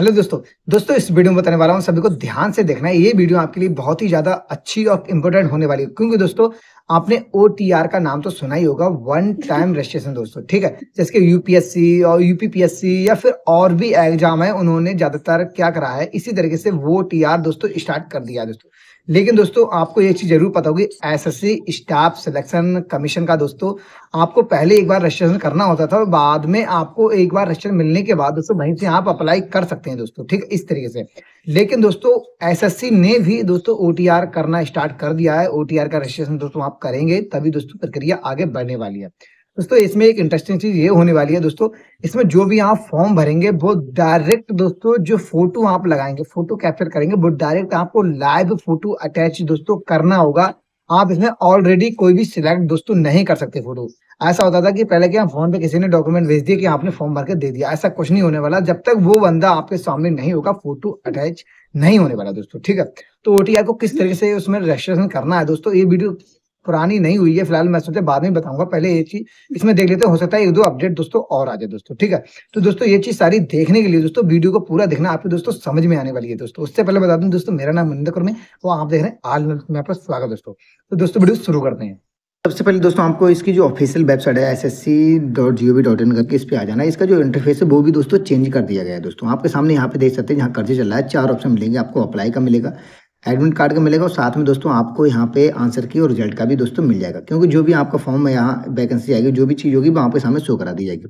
hello दोस्तों दोस्तों इस वीडियो में बताने वाला हूँ सभी को ध्यान से देखना है ये वीडियो आपके लिए बहुत ही ज्यादा अच्छी और इम्पोर्टेंट होने वाली है क्योंकि दोस्तों आपने ओ का नाम तो सुना ही होगा वन टाइम रजिस्ट्रेशन दोस्तों ठीक है जैसे यूपीएससी और यूपीपीएससी या फिर और भी एग्जाम है उन्होंने ज्यादातर क्या करा है इसी तरीके से वो टी दोस्तों स्टार्ट कर दिया दोस्तों लेकिन दोस्तों आपको एक चीज जरूर पता होगी एसएससी स्टाफ सिलेक्शन कमीशन का दोस्तों आपको पहले एक बार रजिस्ट्रेशन करना होता था और बाद में आपको एक बार रजिस्ट्रेशन मिलने के बाद दोस्तों वहीं से आप अप्लाई कर सकते हैं दोस्तों ठीक इस तरीके से लेकिन दोस्तों एसएससी ने भी दोस्तों ओटीआर करना स्टार्ट कर दिया है ओटीआर का रजिस्ट्रेशन दोस्तों आप करेंगे तभी दोस्तों प्रक्रिया आगे बढ़ने वाली है दोस्तों इसमें एक इंटरेस्टिंग चीज ये होने वाली है दोस्तों इसमें जो भी आप फॉर्म भरेंगे वो डायरेक्ट दोस्तों जो फोटो आप लगाएंगे फोटो कैप्चर करेंगे वो डायरेक्ट आपको लाइव फोटो अटैच दोस्तों करना होगा आप इसमें ऑलरेडी कोई भी सिलेक्ट दोस्तों नहीं कर सकते फोटो ऐसा होता था कि पहले क्या फोन पे किसी ने डॉक्यूमेंट भेज दिया कि आपने फॉर्म भर के दे दिया ऐसा कुछ नहीं होने वाला जब तक वो बंदा आपके सामने नहीं होगा फोटो अटैच नहीं होने वाला दोस्तों ठीक है तो ओटीआर को किस तरीके से उसमें रजिस्ट्रेशन करना है दोस्तों ये वीडियो पुरानी नहीं हुई है फिलहाल मैं सोचा बाद में बताऊंगा पहले ये चीज इसमें देख लेते हो सकता है एक दो अपडेट दोस्तों और आ जाए दोस्तों ठीक है तो दोस्तों ये चीज सारी देखने के लिए दोस्तों वीडियो को पूरा देखना आपको दोस्तों समझ में आने वाली है दोस्तों उससे पहले बता दू दोस्तों मेरा नाम मनिंदर कुर्मी वो आप देख रहे हैं आज में आपका स्वागत दोस्तों तो दोस्तों वीडियो शुरू करते हैं सबसे पहले दोस्तों आपको इसकी जो ऑफिशियल वेबसाइट है S S C dot dot करके इस पर आ जाना इसका जो इंटरफेस है वो भी दोस्तों चेंज कर दिया गया है दोस्तों आपके सामने यहाँ पे देख सकते हैं यहाँ कर्जे चल रहा है चार ऑप्शन मिलेंगे आपको अप्लाई का मिलेगा एडमिट कार्ड का मिलेगा और साथ में दोस्तों आपको यहाँ पे आंसर की और रिजल्ट का भी दोस्तों मिल जाएगा क्योंकि जो भी आपका फॉर्म है यहाँ वैकेंसी आएगी जो भी चीज़ होगी वो आपके सामने शो करा दी जाएगी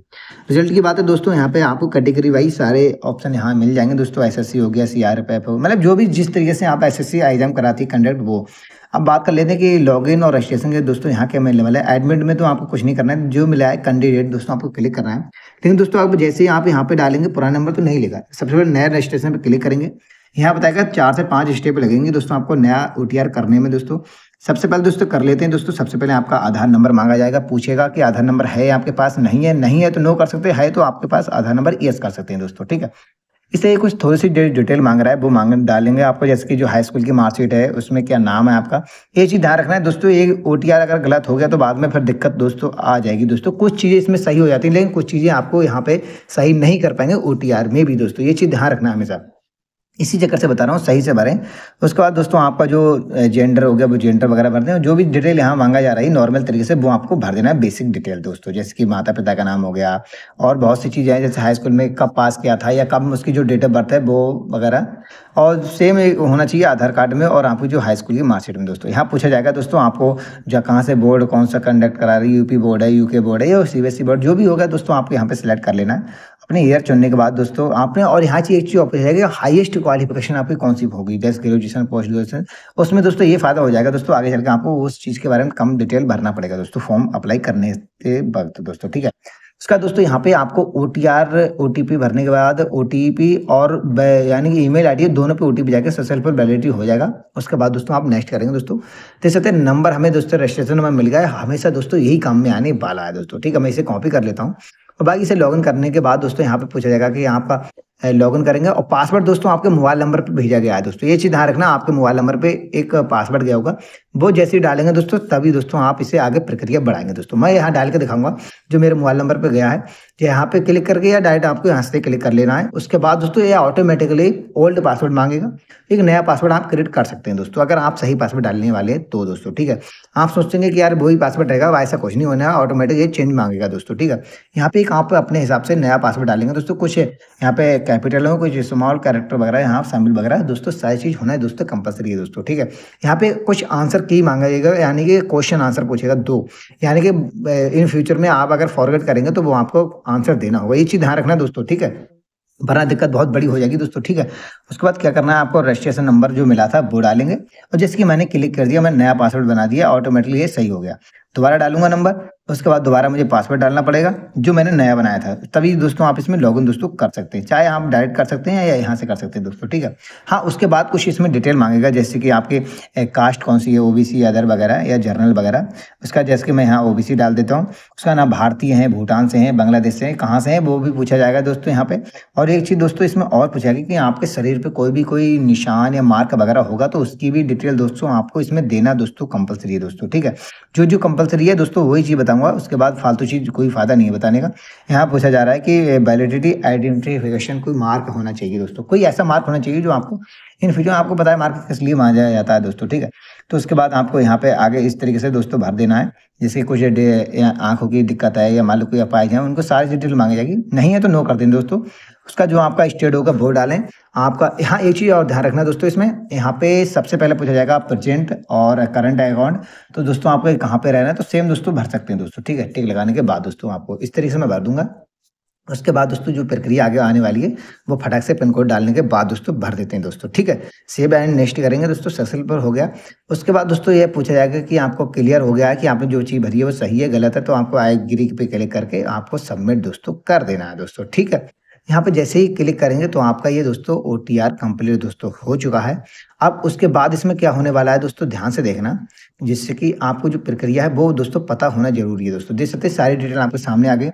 रिजल्ट की बात है दोस्तों यहाँ पे आपको कैटेगरी वाइज सारे ऑप्शन यहाँ मिल जाएंगे दोस्तों एस हो गया सी आर मतलब जो भी जिस तरीके से आप एस एस एग्जाम कराती है कंडक्ट वो अब बात कर लेते हैं कि लॉग और रजिस्ट्रेशन के दोस्तों यहाँ क्या मिलने वाला है एडमिट में तो आपको कुछ नहीं करना है जो मिला है कैंडिडेट दोस्तों आपको क्लिक करना है लेकिन दोस्तों आप जैसे ही आप यहाँ पे डालेंगे पुराना नंबर तो नहीं लेगा सबसे पहले नया रजिस्ट्रेशन पर क्लिक करेंगे यहाँ बताएगा चार से पाँच स्टेप लगेंगे दोस्तों आपको नया ओ करने में दोस्तों सबसे पहले दोस्तों कर लेते हैं दोस्तों सबसे पहले आपका आधार नंबर मांगा जाएगा पूछेगा कि आधार नंबर है आपके पास नहीं है नहीं है तो नो कर सकते है तो आपके पास आधार नंबर यस कर सकते हैं दोस्तों ठीक है इसलिए कुछ थोड़ी सी डिटेल मांग रहा है वो मांग डालेंगे आपको जैसे कि जो हाई स्कूल की मार्कशीट है उसमें क्या नाम है आपका ये चीज़ ध्यान रखना है दोस्तों ये ओ अगर गलत हो गया तो बाद में फिर दिक्कत दोस्तों आ जाएगी दोस्तों कुछ चीज़ें इसमें सही हो जाती हैं लेकिन कुछ चीज़ें आपको यहाँ पे सही नहीं कर पाएंगे ओ में भी दोस्तों ये चीज़ ध्यान रखना है हमेशा इसी चक्कर से बता रहा हूँ सही से भरें उसके बाद दोस्तों आपका जो जेंडर हो गया वो जेंडर वगैरह भर दें जो भी डिटेल यहाँ मांगा जा रहा है नॉर्मल तरीके से वो आपको भर देना है बेसिक डिटेल दोस्तों जैसे कि माता पिता का नाम हो गया और बहुत सी चीज़ें हैं जैसे हाई स्कूल में कब पास किया था या कब उसकी जो डेट ऑफ बर्थ है वो वगैरह और सेम होना चाहिए आधार कार्ड में और आपकी जो हाई स्कूल की मार्कशीट में दोस्तों यहाँ पूछा जाएगा दोस्तों आपको जो कहाँ से बोर्ड कौन सा कंडक्ट करा रही है यूपी बोर्ड है यूके बोर्ड है या सी बोर्ड e जो भी होगा दोस्तों आपको यहाँ पर सिलेक्ट कर लेना है अपने ईयर चुनने के बाद दोस्तों आपने और यहाँ चीज़ एक चीज़ ऑफिस जाएगा हाईएस्ट क्वालिफिकेशन आपकी कौन सी होगी जैसे ग्रेजुएशन पोस्ट ग्रेजुएशन उसमें दोस्तों ये फायदा हो जाएगा दोस्तों आगे चल के आपको उस चीज़ के बारे में कम डिटेल भरना पड़ेगा दोस्तों फॉर्म अप्लाई करने के वक्त दोस्तों ठीक है उसका दोस्तों यहाँ पे आपको O T R O T P भरने के बाद ओ टी पी और यानी कि ई मेल आई डी दोनों पे ओ टी पी जाकर सोशल पर वैलिडिटी हो जाएगा उसके बाद दोस्तों आप नेक्स्ट करेंगे दोस्तों देख सकते हैं नंबर हमें दोस्तों रजिस्ट्रेशन में मिल गया है हमेशा दोस्तों यही काम में आने वाला है दोस्तों ठीक है मैं इसे कॉपी कर लेता हूँ और बाकी इसे लॉगिन करने के बाद दोस्तों यहाँ पे पूछा जाएगा कि आपका लॉग इन करेंगे और पासवर्ड दोस्तों आपके मोबाइल नंबर पे भेजा गया है दोस्तों ये चीज़ ध्यान रखना आपके मोबाइल नंबर पे एक पासवर्ड गया होगा वो जैसे ही डालेंगे दोस्तों तभी दोस्तों आप इसे आगे प्रक्रिया बढ़ाएंगे दोस्तों मैं यहाँ डाल के दिखाऊंगा जो मेरे मोबाइल नंबर पे गया है जो यहाँ पे क्लिक करके या डायरेक्ट आपको यहाँ से क्लिक कर लेना है उसके बाद दोस्तों ये ऑटोमेटिकली ओल्ड पासवर्ड मांगेगा एक नया पासवर्ड आप क्रिएट कर सकते हैं दोस्तों अगर आप सही पासवर्ड डालने वाले हैं तो दोस्तों ठीक है आप सोचेंगे कि यार वही पासवर्ड रहेगा वैसा कुछ नहीं होना है ऑटोमेटिक ये चेंज मांगेगा दोस्तों ठीक है यहाँ पे एक आप अपने हिसाब से नया पासवर्ड डालेंगे दोस्तों कुछ यहाँ पे कैपिटल हो कुछ स्मॉल कैरेक्टर वगैरह यहाँ शामिल वगैरह दोस्तों सारी चीज़ होना है दोस्तों कंपलसरी है दोस्तों ठीक है यहाँ पे कुछ आंसर की मांगा जाएगा यानी कि क्वेश्चन आंसर पूछेगा दो यानी कि इन फ्यूचर में आप अगर फॉरवर्ड करेंगे तो वो आपको आंसर देना होगा ये चीज़ ध्यान रखना दोस्तों ठीक है वरना दिक्कत बहुत बड़ी हो जाएगी दोस्तों ठीक है उसके बाद क्या करना है आपको रजिस्ट्रेशन नंबर जो मिला था वो डालेंगे और जैसे कि मैंने क्लिक कर दिया मैंने नया पासवर्ड बना दिया ऑटोमेटिकली ये सही हो गया दोबारा डालूंगा नंबर उसके बाद दोबारा मुझे पासवर्ड डालना पड़ेगा जो मैंने नया बनाया था तभी दोस्तों आप इसमें लॉगिन दोस्तों कर सकते हैं चाहे आप डायरेक्ट कर सकते हैं या यहाँ से कर सकते हैं दोस्तों ठीक है हाँ उसके बाद कुछ इसमें डिटेल मांगेगा जैसे कि आपके कास्ट कौन सी है ओबीसी अदर वगैरह या जर्नल वगैरह उसका जैसे कि मैं यहाँ ओ डाल देता हूँ उसका नाम भारतीय है भूटान से हैं बांग्लादेश से हैं कहाँ से हैं वो भी पूछा जाएगा दोस्तों यहाँ पर और एक चीज़ दोस्तों इसमें और पूछा कि आपके शरीर पर कोई भी कोई निशान या मार्क वगैरह होगा तो उसकी भी डिटेल दोस्तों आपको इसमें देना दोस्तों कंपलसरी है दोस्तों ठीक है जो जो कंपल कंपलसरी है दोस्तों वही चीज़ बताऊंगा उसके बाद फालतू चीज़ कोई फ़ायदा नहीं है बताने का यहाँ पूछा जा रहा है कि वैलिडिटी आइडेंटिफिकेशन कोई मार्क होना चाहिए दोस्तों कोई ऐसा मार्क होना चाहिए जो आपको इन फीचर आपको पता है मार्केट किस लिए माना जाता है दोस्तों ठीक है तो उसके बाद आपको यहाँ पे आगे इस तरीके से दोस्तों भर देना है जैसे कुछ आंखों की दिक्कत है या मान कोई अपाइज है उनको सारी डिटेल मांगी जाएगी नहीं है तो नो कर दें दोस्तों उसका जो आपका स्टेट होगा वो डालें आपका यहाँ एक चीज़ और ध्यान रखना दोस्तों इसमें यहाँ पे सबसे पहले पूछा जाएगा प्रजेंट और करंट अकाउंट तो दोस्तों आपको कहाँ पे रहना है तो सेम दोस्तों भर सकते हैं दोस्तों ठीक है टिक लगाने के बाद दोस्तों आपको इस तरीके से मैं भर दूंगा उसके बाद दोस्तों जो प्रक्रिया आगे आने वाली है वो फटाक से पिन कोड डालने के बाद दोस्तों भर देते हैं दोस्तों ठीक है सेव एंड नेक्स्ट करेंगे दोस्तों सक्सेसफुल हो गया उसके बाद दोस्तों ये पूछा जाएगा कि आपको क्लियर हो गया है कि आपने जो चीज़ भरी है वो सही है गलत है तो आपको आई गिरी पे क्लिक करके आपको सबमिट दोस्तों कर देना है दोस्तों ठीक है यहाँ पे जैसे ही क्लिक करेंगे तो आपका ये दोस्तों ओ टी आर कम्प्लीट दोस्तों हो चुका है अब उसके बाद इसमें क्या होने वाला है दोस्तों ध्यान से देखना जिससे कि आपको जो प्रक्रिया है वो दोस्तों पता होना जरूरी है दोस्तों देख सकते सारी डिटेल आपके सामने आ गए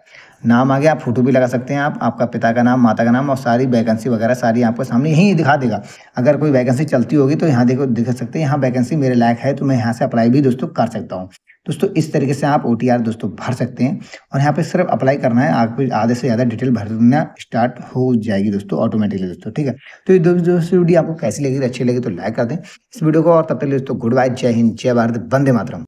नाम आ गया आप फोटो भी लगा सकते हैं आप आपका पिता का नाम माता का नाम और सारी वैकेंसी वगैरह सारी आपको सामने यहीं दिखा देगा अगर कोई वैकेंसी चलती होगी तो यहाँ देखो दिख सकते हैं यहाँ वैकेंसी मेरे लायक है तो मैं यहाँ से अप्लाई भी दोस्तों कर सकता हूँ दोस्तों इस तरीके से आप ओ दोस्तों भर सकते हैं और यहाँ पे सिर्फ अप्लाई करना है आपको आधे से ज़्यादा डिटेल भरना स्टार्ट हो जाएगी दोस्तों ऑटोमेटिकली दोस्तों ठीक है तो ये दोस्तों वीडियो आपको कैसी लगी अच्छी लगी तो लाइक कर दें इस वीडियो को और तब तक दोस्तों गुड बाय जय हिंद जय भारत वंदे मातरम